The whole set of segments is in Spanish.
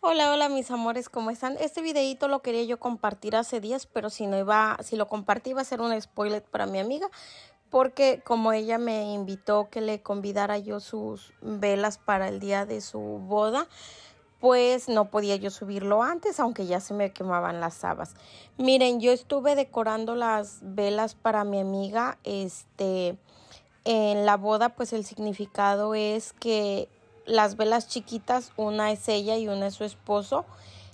Hola, hola mis amores, ¿cómo están? Este videito lo quería yo compartir hace días, pero si no iba, si lo compartí iba a ser un spoiler para mi amiga, porque como ella me invitó que le convidara yo sus velas para el día de su boda, pues no podía yo subirlo antes, aunque ya se me quemaban las habas. Miren, yo estuve decorando las velas para mi amiga, este, en la boda, pues el significado es que las velas chiquitas, una es ella y una es su esposo.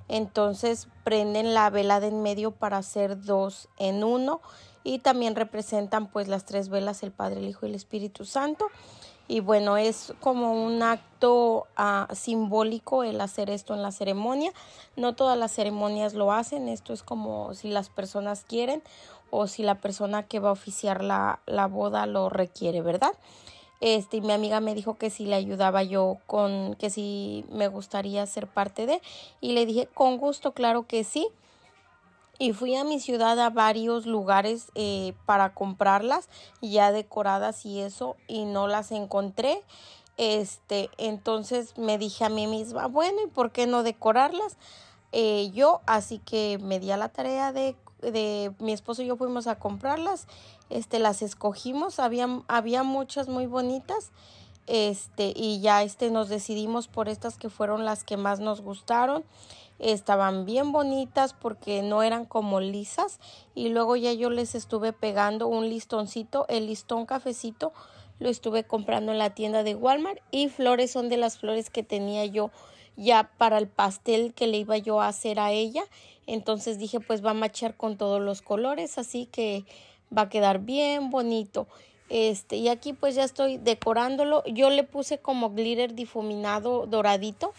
Entonces prenden la vela de en medio para hacer dos en uno y también representan pues las tres velas, el Padre, el Hijo y el Espíritu Santo. Y bueno, es como un acto ah, simbólico el hacer esto en la ceremonia. No todas las ceremonias lo hacen, esto es como si las personas quieren o si la persona que va a oficiar la boda lo requiere, ¿verdad? Este, y mi amiga me dijo que si le ayudaba yo con, que si me gustaría ser parte de, y le dije con gusto, claro que sí. Y fui a mi ciudad a varios lugares eh, para comprarlas ya decoradas y eso, y no las encontré. Este, entonces me dije a mí misma, bueno, ¿y por qué no decorarlas? Eh, yo, así que me di a la tarea de, de mi esposo y yo fuimos a comprarlas este, las escogimos, había, había muchas muy bonitas, este, y ya este, nos decidimos por estas que fueron las que más nos gustaron. Estaban bien bonitas porque no eran como lisas y luego ya yo les estuve pegando un listoncito, el listón cafecito lo estuve comprando en la tienda de Walmart y flores son de las flores que tenía yo ya para el pastel que le iba yo a hacer a ella. Entonces dije, pues va a machar con todos los colores, así que va a quedar bien bonito. Este, y aquí pues ya estoy decorándolo. Yo le puse como glitter difuminado doradito.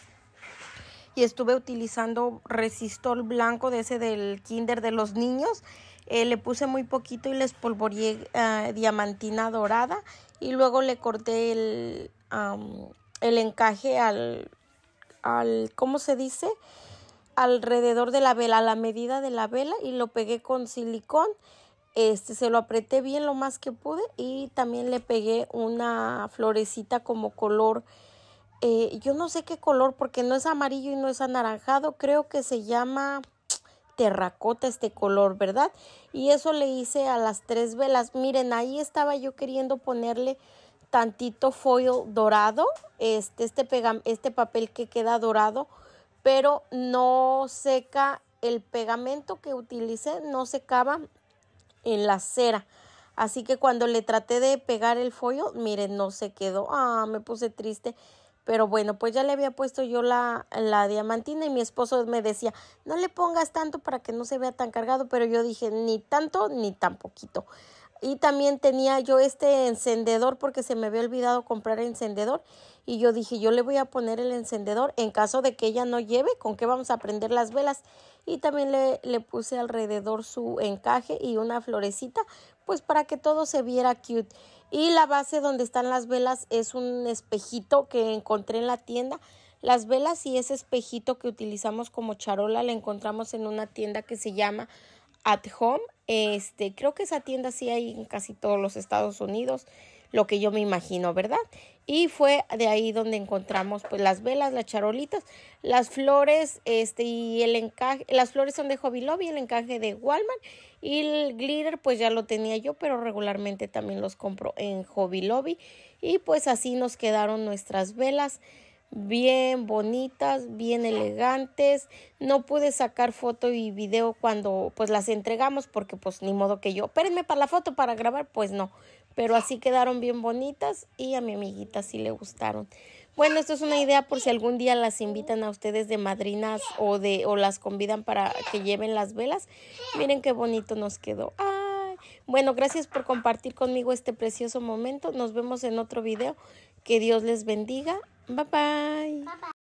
Y estuve utilizando resistol blanco de ese del kinder de los niños. Eh, le puse muy poquito y le espolvoreé eh, diamantina dorada. Y luego le corté el, el encaje al, al, ¿cómo se dice? Alrededor de la vela, a la medida de la vela. Y lo pegué con silicón este, se lo apreté bien lo más que pude y también le pegué una florecita como color, eh, yo no sé qué color porque no es amarillo y no es anaranjado, creo que se llama terracota este color, ¿verdad? Y eso le hice a las tres velas. Miren, ahí estaba yo queriendo ponerle tantito foil dorado, este, este, este papel que queda dorado, pero no seca el pegamento que utilicé, no secaba en la cera. Así que cuando le traté de pegar el follo, miren, no se quedó. Ah, me puse triste. Pero bueno, pues ya le había puesto yo la, la diamantina y mi esposo me decía, no le pongas tanto para que no se vea tan cargado, pero yo dije, ni tanto ni tan poquito. Y también tenía yo este encendedor porque se me había olvidado comprar encendedor y yo dije, yo le voy a poner el encendedor en caso de que ella no lleve, con qué vamos a prender las velas. Y también le, le puse alrededor su encaje y una florecita, pues para que todo se viera cute. Y la base donde están las velas es un espejito que encontré en la tienda. Las velas y ese espejito que utilizamos como charola la encontramos en una tienda que se llama At Home. Este, creo que esa tienda sí hay en casi todos los Estados Unidos lo que yo me imagino, ¿verdad? Y fue de ahí donde encontramos pues las velas, las charolitas, las flores, este y el encaje, las flores son de Hobby Lobby, el encaje de Walmart y el glitter pues ya lo tenía yo, pero regularmente también los compro en Hobby Lobby y pues así nos quedaron nuestras velas bien bonitas, bien elegantes. No pude sacar foto y video cuando pues las entregamos porque pues ni modo que yo, espérenme para la foto para grabar, pues no. Pero así quedaron bien bonitas y a mi amiguita sí le gustaron. Bueno, esto es una idea por si algún día las invitan a ustedes de madrinas o de o las convidan para que lleven las velas. Miren qué bonito nos quedó. Bueno, gracias por compartir conmigo este precioso momento. Nos vemos en otro video. Que Dios les bendiga. 拜拜。